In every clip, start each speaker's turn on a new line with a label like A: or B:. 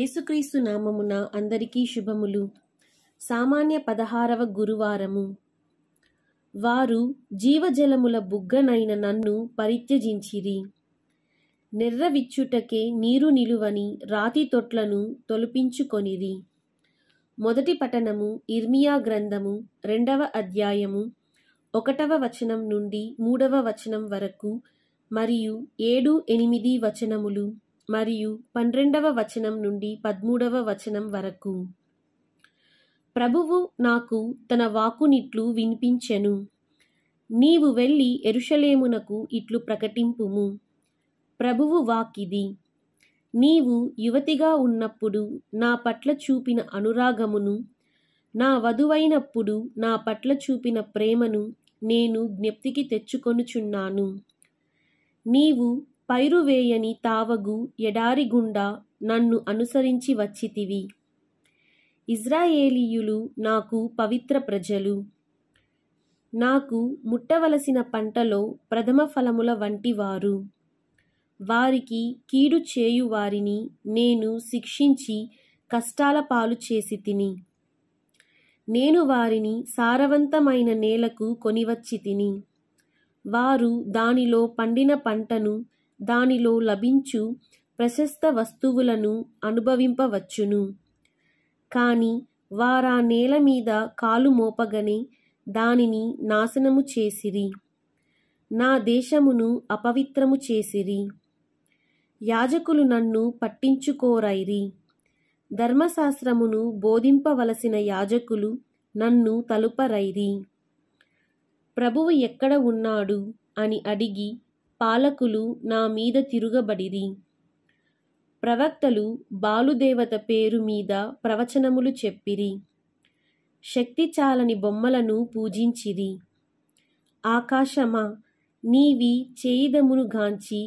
A: ఏసుక్రీస్తు నామమున అందరికీ శుభములు సామాన్య పదహారవ గురువారము వారు జీవజలముల బుగ్గనైన నన్ను పరిత్యజించిరి నిర్రవిచ్చుటకే నీరు నిలువని రాతి తొట్లను తొలపించుకొనిరి మొదటి పఠనము ఇర్మియా గ్రంథము రెండవ అధ్యాయము ఒకటవ వచనం నుండి మూడవ వచనం వరకు మరియు ఏడు ఎనిమిది వచనములు మరియు పన్నెండవ వచనం నుండి పదమూడవ వచనం వరకు ప్రభువు నాకు తన వాకునిట్లు వినిపించెను నీవు వెళ్ళి ఎరుషలేమునకు ఇట్లు ప్రకటింపుము ప్రభువు వాకిది నీవు యువతిగా ఉన్నప్పుడు నా పట్ల చూపిన అనురాగమును నా వధువైనప్పుడు నా పట్ల చూపిన ప్రేమను నేను జ్ఞప్తికి తెచ్చుకొనుచున్నాను నీవు పైరువేయని తావగు ఎడారిగుండా నన్ను అనుసరించి వచ్చితివి ఇజ్రాయేలీయులు నాకు పవిత్ర ప్రజలు నాకు ముట్టవలసిన పంటలో ప్రథమ ఫలముల వంటివారు వారికి కీడు చేయు వారిని నేను శిక్షించి కష్టాల పాలు చేసి తిని నేను వారిని సారవంతమైన నేలకు కొనివచ్చి తిని వారు దానిలో పండిన పంటను దానిలో లభించు ప్రశస్త వస్తువులను అనుభవింపవచ్చును కాని వారా నేల మీద కాలు మోపగనే దానిని నాశనము చేసిరి నా దేశమును అపవిత్రము చేసిరి యాజకులు నన్ను పట్టించుకోరైరి ధర్మశాస్త్రమును బోధింపవలసిన యాజకులు నన్ను తలుపరైరి ప్రభువు ఎక్కడ ఉన్నాడు అని అడిగి పాలకులు నా మీద తిరుగబడిరి ప్రవక్తలు బాలుదేవత పేరు మీద ప్రవచనములు చెప్పిరి శక్తి చాలని బొమ్మలను పూజించిరి ఆకాశమా నీవి చేయిదమును గాంచి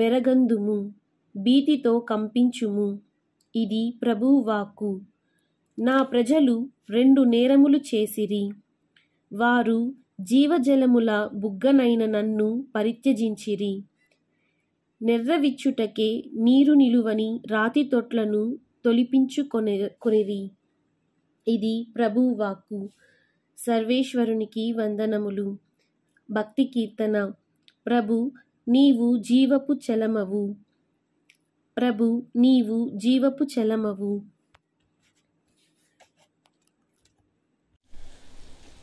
A: వెరగందుము భీతితో కంపించుము ఇది ప్రభువాక్కు నా ప్రజలు రెండు నేరములు చేసిరి వారు జీవజలముల బుగ్గనైన నన్ను పరిత్యజించిరి నెర్రవిచ్చుటకే నీరు నిలువని రాతి తొట్లను తొలిపించుకొనే కొనిరి ఇది ప్రభు వాక్కు సర్వేశ్వరునికి వందనములు భక్తి కీర్తన ప్రభు నీవు జీవపు చలమవు ప్రభు నీవు జీవపు చలమవు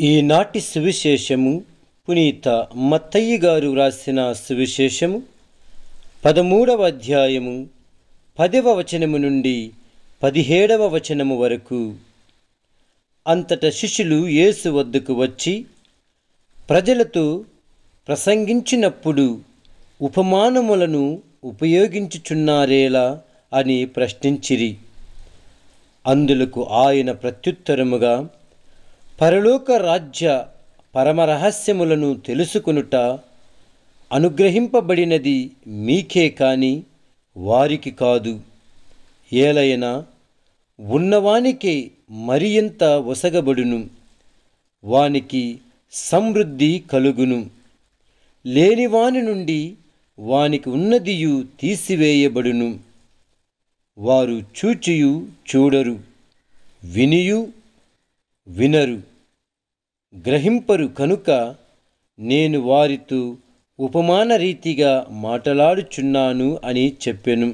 B: ఈనాటి సువిశేషము పునీత మత్తయ్య గారు వ్రాసిన సువిశేషము పదమూడవ అధ్యాయము పదవ వచనము నుండి పదిహేడవ వచనము వరకు అంతట శిష్యులు యేసు వద్దకు వచ్చి ప్రజలతో ప్రసంగించినప్పుడు ఉపమానములను ఉపయోగించుచున్నారేలా అని ప్రశ్నించిరి అందులకు ఆయన ప్రత్యుత్తరముగా పరలోక రాజ్య పరమరహస్యములను తెలుసుకునుట అనుగ్రహింపబడినది మీకే కాని వారికి కాదు ఏలైనా ఉన్నవానికే మరి ఎంత ఒసగబడును వానికి సమృద్ధి కలుగును లేనివాని నుండి వానికి ఉన్నదియు తీసివేయబడును వారు చూచియు చూడరు వినియు వినరు గ్రహింపరు కనుక నేను వారితో ఉపమాన రీతిగా మాట్లాడుచున్నాను అని చెప్పెను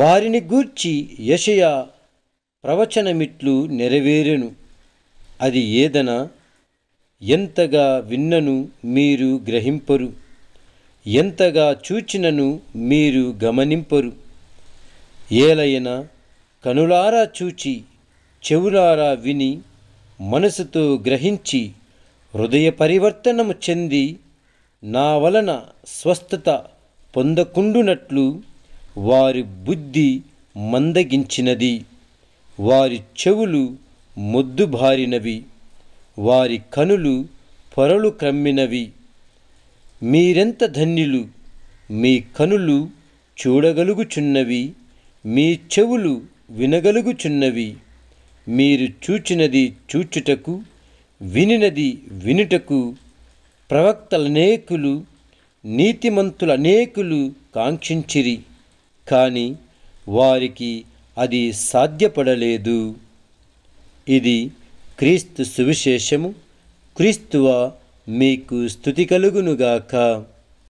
B: వారిని గూర్చి యషయ ప్రవచనమిట్లు నెరవేరెను అది ఏదనా ఎంతగా విన్నను మీరు గ్రహింపరు ఎంతగా చూచినను మీరు గమనింపరు ఏలైనా కనులారా చూచి చెవులారా విని మనసుతో గ్రహించి హృదయ పరివర్తనము చెంది నా వలన స్వస్థత పొందకుండునట్లు వారి బుద్ధి మందగించినది వారి చెవులు మొద్దుబారినవి వారి కనులు పొరలు క్రమ్మినవి మీరెంత ధన్యులు మీ కనులు చూడగలుగుచున్నవి మీ చెవులు వినగలుగుచున్నవి మీరు చూచినది చూచుటకు వినినది వినుటకు ప్రవక్తలనేకులు నీతిమంతులనేకులు కాంక్షించిరి కానీ వారికి అది సాధ్యపడలేదు ఇది క్రీస్తు సువిశేషము క్రీస్తువ మీకు స్థుతి కలుగునుగాక